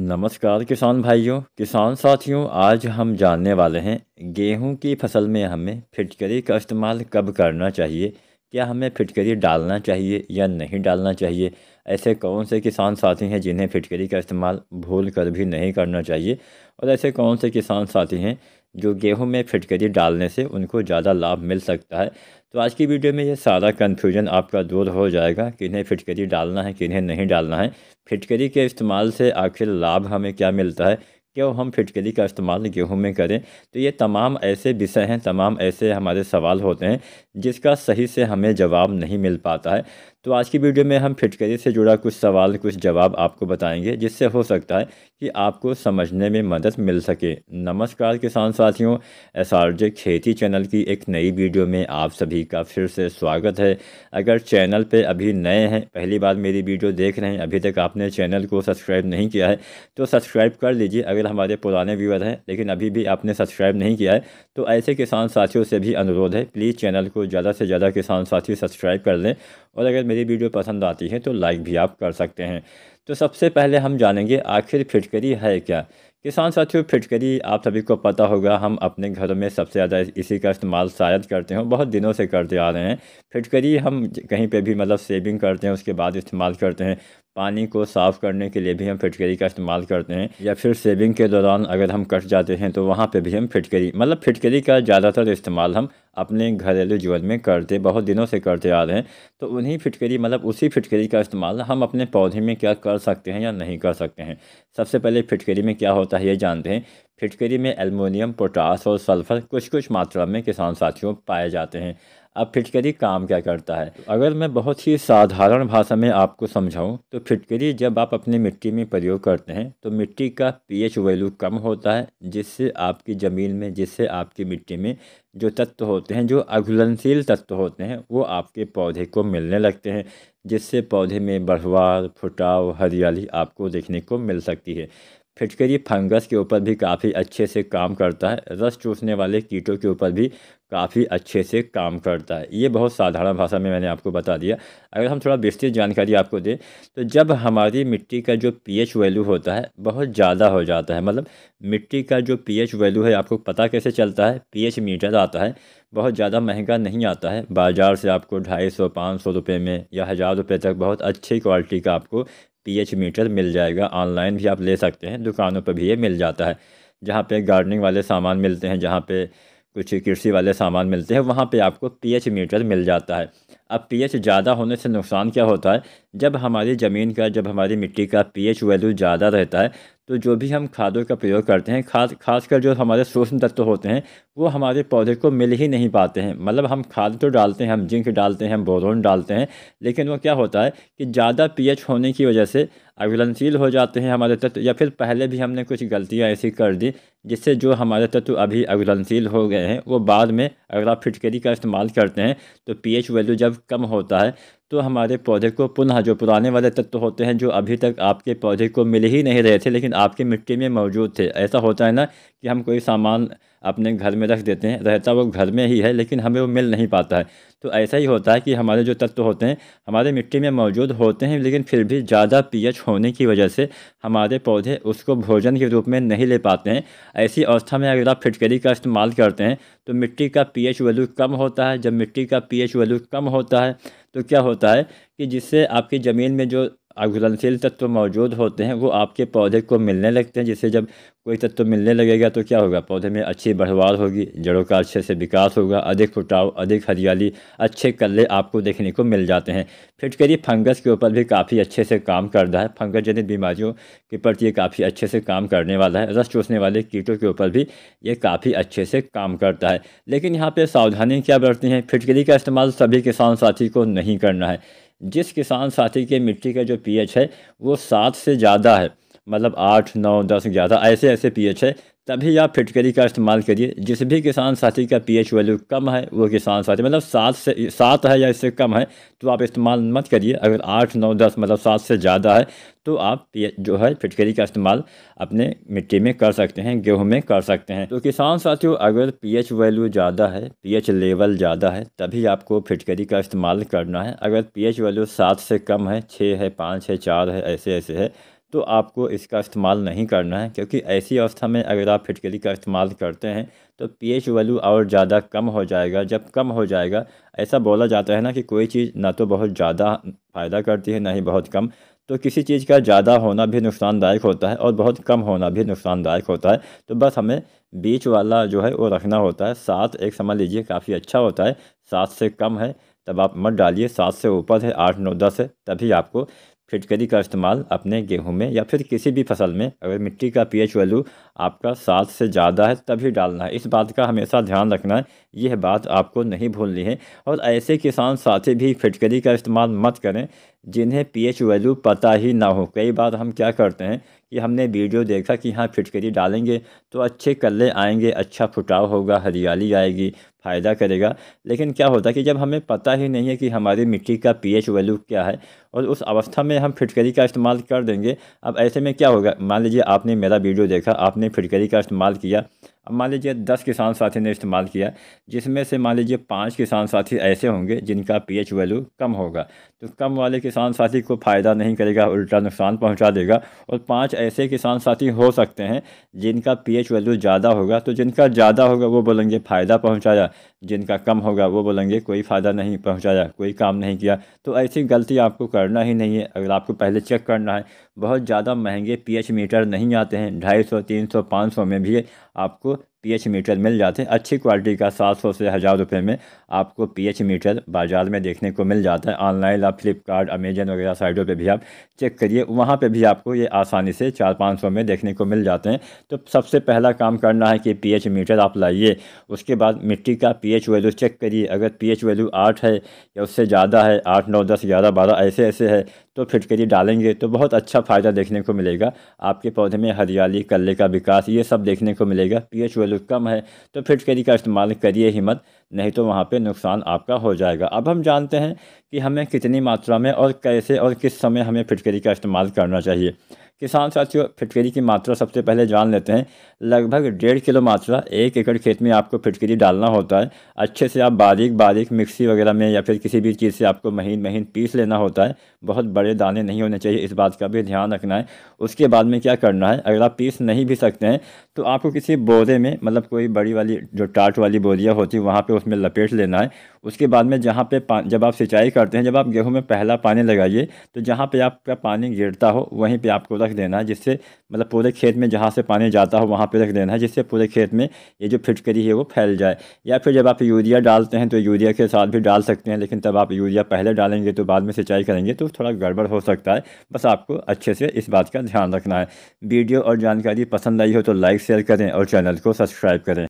नमस्कार किसान भाइयों किसान साथियों आज हम जानने वाले हैं गेहूं की फसल में हमें फिटकरी का इस्तेमाल कब करना चाहिए क्या हमें फिटकरी डालना चाहिए या नहीं डालना चाहिए ऐसे कौन से किसान साथी हैं जिन्हें फिटकरी का इस्तेमाल भूल कर भी नहीं करना चाहिए और ऐसे कौन से किसान साथी हैं जो गेहूं में फिटकरी डालने से उनको ज़्यादा लाभ मिल सकता है तो आज की वीडियो में ये सारा कन्फ्यूजन आपका दूर हो जाएगा किन्हें फिटकरी डालना है किन्हें नहीं डालना है फिटकरी के इस्तेमाल से आखिर लाभ हमें क्या मिलता है क्यों हम फिटकरी का इस्तेमाल गेहूं में करें तो ये तमाम ऐसे विषय हैं तमाम ऐसे हमारे सवाल होते हैं जिसका सही से हमें जवाब नहीं मिल पाता है तो आज की वीडियो में हम फिटकरी से जुड़ा कुछ सवाल कुछ जवाब आपको बताएंगे जिससे हो सकता है कि आपको समझने में मदद मिल सके नमस्कार किसान साथियों एस आर जे खेती चैनल की एक नई वीडियो में आप सभी का फिर से स्वागत है अगर चैनल पे अभी नए हैं पहली बार मेरी वीडियो देख रहे हैं अभी तक आपने चैनल को सब्सक्राइब नहीं किया है तो सब्सक्राइब कर लीजिए अगर हमारे पुराने व्यूअर हैं लेकिन अभी भी आपने सब्सक्राइब नहीं किया है तो ऐसे किसान साथियों से भी अनुरोध है प्लीज़ चैनल को ज़्यादा से ज़्यादा किसान साथी सब्सक्राइब कर लें और अगर मेरी वीडियो पसंद आती है तो लाइक भी आप कर सकते हैं तो सबसे पहले हम जानेंगे आखिर फिटकरी है क्या किसान साथियों फिटकरी आप सभी को पता होगा हम अपने घरों में सबसे ज़्यादा इसी का इस्तेमाल शायद करते हैं बहुत दिनों से करते आ रहे हैं फिटकरी हम कहीं पे भी मतलब सेविंग करते हैं उसके बाद इस्तेमाल करते हैं पानी को साफ़ करने के लिए भी हम फिटकरी का इस्तेमाल करते हैं या फिर सेविंग के दौरान अगर हम कट जाते हैं तो वहाँ पे भी हम फिटकरी मतलब फिटकरी का ज़्यादातर इस्तेमाल हम अपने घरेलू जीवन में करते बहुत दिनों से करते आ रहे हैं तो उन्हीं फिटकरी मतलब उसी फिटकरी का इस्तेमाल हम अपने पौधे में क्या कर सकते हैं या नहीं कर सकते हैं सबसे पहले फिटकरी में क्या होता है ये जानते हैं फिटकरी में एलमोनियम पोटास और सल्फ़र कुछ कुछ मात्रा में किसान साथियों पाए जाते हैं अब फिटकरी काम क्या करता है अगर मैं बहुत ही साधारण भाषा में आपको समझाऊं तो फिटकरी जब आप अपनी मिट्टी में प्रयोग करते हैं तो मिट्टी का पीएच वैल्यू कम होता है जिससे आपकी ज़मीन में जिससे आपकी मिट्टी में जो तत्व होते हैं जो अघुलनशील तत्व होते हैं वो आपके पौधे को मिलने लगते हैं जिससे पौधे में बढ़वार फुटाव हरियाली आपको देखने को मिल सकती है फिटकरी फंगस के ऊपर भी काफ़ी अच्छे से काम करता है रस चूसने वाले कीटों के ऊपर भी काफ़ी अच्छे से काम करता है ये बहुत साधारण भाषा में मैंने आपको बता दिया अगर हम थोड़ा विस्तृत जानकारी आपको दें तो जब हमारी मिट्टी का जो पीएच वैल्यू होता है बहुत ज़्यादा हो जाता है मतलब मिट्टी का जो पीएच वैल्यू है आपको पता कैसे चलता है पीएच मीटर आता है बहुत ज़्यादा महंगा नहीं आता है बाज़ार से आपको ढाई सौ पाँच सौ रुपये में या हज़ार रुपये तक बहुत अच्छी क्वालिटी का आपको एच मीटर मिल जाएगा ऑनलाइन भी आप ले सकते हैं दुकानों पर भी ये मिल जाता है जहाँ पर गार्डनिंग वाले सामान मिलते हैं जहाँ पर कुछ कृषि वाले सामान मिलते हैं वहाँ पे आपको पीएच मीटर मिल जाता है अब पीएच ज़्यादा होने से नुकसान क्या होता है जब हमारी ज़मीन का जब हमारी मिट्टी का पीएच वैल्यू ज़्यादा रहता है तो जो भी हम खादों का प्रयोग करते हैं खास खासकर जो हमारे सूक्ष्म तत्व होते हैं वो हमारे पौधे को मिल ही नहीं पाते हैं मतलब हम खाद तो डालते हैं हम जिंक डालते हैं हम बोरोन डालते हैं लेकिन वो क्या होता है कि ज़्यादा पीएच होने की वजह से अविलनशील हो जाते हैं हमारे तत्व या फिर पहले भी हमने कुछ गलतियाँ ऐसी कर दी जिससे जो हमारे तत्व अभी अविलनशील हो गए हैं वो बाद में अगर आप फिटकरी का इस्तेमाल करते हैं तो पी वैल्यू जब कम होता है तो हमारे पौधे को पुनः जो पुराने वाले तत्व होते हैं जो अभी तक आपके पौधे को मिल ही नहीं रहे थे लेकिन आपकी मिट्टी में मौजूद थे ऐसा होता है ना कि हम कोई सामान अपने घर में रख देते हैं रहता वो घर में ही है लेकिन हमें वो मिल नहीं पाता है तो ऐसा ही होता है कि हमारे जो तत्व होते हैं हमारे मिट्टी में मौजूद होते हैं लेकिन फिर भी ज़्यादा पीएच होने की वजह से हमारे पौधे उसको भोजन के रूप में नहीं ले पाते हैं ऐसी अवस्था में अगर आप फिटकरी का इस्तेमाल करते हैं तो मिट्टी का पी वैल्यू कम होता है जब मिट्टी का पी वैल्यू कम होता है तो क्या होता है कि जिससे आपकी ज़मीन में जो अघुलनशील तत्व मौजूद होते हैं वो आपके पौधे को मिलने लगते हैं जिससे जब कोई तत्व मिलने लगेगा तो क्या होगा पौधे में अच्छी बढ़वार होगी जड़ों का अच्छे से विकास होगा अधिक फुटाव अधिक हरियाली अच्छे कल्ले आपको देखने को मिल जाते हैं फिटकरी फंगस के ऊपर भी काफ़ी अच्छे से काम करता है फंगस जनित बीमारियों के प्रति ये काफ़ी अच्छे से काम करने वाला है रस चूसने वाले कीटों के ऊपर भी ये काफ़ी अच्छे से काम करता है लेकिन यहाँ पर सावधानी क्या बरतनी है फिटकरी का इस्तेमाल सभी किसान साथी को नहीं करना है जिस किसान साथी के मिट्टी का जो पीएच है वो सात से ज़्यादा है मतलब आठ नौ दस ग्यारह ऐसे ऐसे पीएच है तभी आप फिटकरी का इस्तेमाल करिए जिस भी किसान साथी का पीएच वैल्यू कम है वो किसान साथी मतलब सात से सात है या इससे कम है तो आप इस्तेमाल मत करिए अगर आठ नौ दस मतलब सात से ज़्यादा है तो आप जो है फिटकरी का इस्तेमाल अपने मिट्टी में कर सकते हैं गेहूं में कर सकते हैं तो किसान साथियों अगर पीएच वैल्यू ज़्यादा है पीएच लेवल ज़्यादा है तभी आपको फिटकरी का इस्तेमाल करना है अगर पीएच वैल्यू सात से कम है छः है पाँच है चार है ऐसे ऐसे है तो आपको इसका इस्तेमाल नहीं करना है क्योंकि ऐसी अवस्था में अगर आप फिटकरी का इस्तेमाल करते हैं तो पीएच वैल्यू और ज़्यादा कम हो जाएगा जब कम हो जाएगा ऐसा बोला जाता है ना कि कोई चीज़ ना तो बहुत ज़्यादा फ़ायदा करती है ना ही बहुत कम तो किसी चीज़ का ज़्यादा होना भी नुकसानदायक होता है और बहुत कम होना भी नुकसानदायक होता है तो बस हमें बीच वाला जो है वो रखना होता है सात एक समझ लीजिए काफ़ी अच्छा होता है सात से कम है तब आप मत डालिए सात से ऊपर है आठ नौ दस है तभी आपको फिटकरी का इस्तेमाल अपने गेहूं में या फिर किसी भी फसल में अगर मिट्टी का पीएच वैल्यू आपका सात से ज़्यादा है तभी डालना है इस बात का हमेशा ध्यान रखना है यह बात आपको नहीं भूलनी है और ऐसे किसान साथी भी फिटकरी का इस्तेमाल मत करें जिन्हें पीएच वैल्यू पता ही ना हो कई बार हम क्या करते हैं कि हमने वीडियो देखा कि हाँ फिटकरी डालेंगे तो अच्छे कल्ले आएंगे अच्छा फुटाव होगा हरियाली आएगी फ़ायदा करेगा लेकिन क्या होता है कि जब हमें पता ही नहीं है कि हमारी मिट्टी का पीएच वैल्यू क्या है और उस अवस्था में हम फिटकरी का इस्तेमाल कर देंगे अब ऐसे में क्या होगा मान लीजिए आपने मेरा वीडियो देखा आपने आपने फिटकरी का इस्तेमाल किया अब मान लीजिए दस किसान साथी ने इस्तेमाल किया जिसमें से मान लीजिए पाँच किसान साथी ऐसे होंगे जिनका पीएच वैल्यू कम होगा तो कम वाले किसान साथी को फ़ायदा नहीं करेगा उल्टा नुकसान पहुंचा देगा और पांच ऐसे किसान साथी हो सकते हैं जिनका पीएच वैल्यू ज़्यादा होगा तो जिनका ज़्यादा होगा वो बोलेंगे फ़ायदा पहुँचाया जिनका कम होगा वो बोलेंगे कोई फ़ायदा नहीं पहुँचाया कोई काम नहीं किया तो ऐसी गलती आपको करना ही नहीं है अगर आपको पहले चेक करना है बहुत ज़्यादा महंगे पीएच मीटर नहीं आते हैं ढाई सौ तीन सौ पाँच सौ में भी आपको पीएच मीटर मिल जाते हैं अच्छी क्वालिटी का सात सौ से हज़ार रुपये में आपको पीएच मीटर बाज़ार में देखने को मिल जाता है ऑनलाइन आप फ्लिपकार्ट अमेजन वगैरह साइटों पे भी आप चेक करिए वहाँ पे भी आपको ये आसानी से चार पाँच सौ में देखने को मिल जाते हैं तो सबसे पहला काम करना है कि पी मीटर आप लाइए उसके बाद मिट्टी का पी वैल्यू चेक करिए अगर पी वैल्यू आठ है या उससे ज़्यादा है आठ नौ दस ग्यारह बारह ऐसे ऐसे है तो फिट करिए डालेंगे तो बहुत अच्छा फ़ायदा देखने को मिलेगा आपके पौधे में हरियाली कल्ले का विकास ये सब देखने को मिलेगा पी वैल्यू वैल्यू कम है तो फिट कैरी का इस्तेमाल करिए ही मत नहीं तो वहाँ पे नुकसान आपका हो जाएगा अब हम जानते हैं कि हमें कितनी मात्रा में और कैसे और किस समय हमें फिटकरी का इस्तेमाल करना चाहिए किसान साथियों फिटकरी की मात्रा सबसे पहले जान लेते हैं लगभग डेढ़ किलो मात्रा एक एकड़ खेत में आपको फिटकरी डालना होता है अच्छे से आप बारीक बारीक मिक्सी वगैरह में या फिर किसी भी चीज़ से आपको महीन महीन पीस लेना होता है बहुत बड़े दाने नहीं होने चाहिए इस बात का भी ध्यान रखना है उसके बाद में क्या करना है अगर आप पीस नहीं भी सकते हैं तो आपको किसी बोरे में मतलब कोई बड़ी वाली जो टाट वाली बोरियाँ होती है वहाँ पे उसमें लपेट लेना है उसके बाद में जहाँ पे जब आप सिंचाई करते हैं जब आप गेहूँ में पहला पानी लगाइए तो जहाँ पे आपका पानी गिरता हो वहीं पे आपको रख देना है जिससे मतलब पूरे खेत में जहाँ से पानी जाता हो वहाँ पर रख देना है जिससे पूरे खेत में ये जो फिटकरी है वो फैल जाए या फिर जब आप यूरिया डालते हैं तो यूरिया के साथ भी डाल सकते हैं लेकिन तब आप यूरिया पहले डालेंगे तो बाद में सिंचाई करेंगे तो थोड़ा गड़बड़ हो सकता है बस आपको अच्छे से इस बात का ध्यान रखना है वीडियो और जानकारी पसंद आई हो तो लाइक शेयर करें और चैनल को सब्सक्राइब करें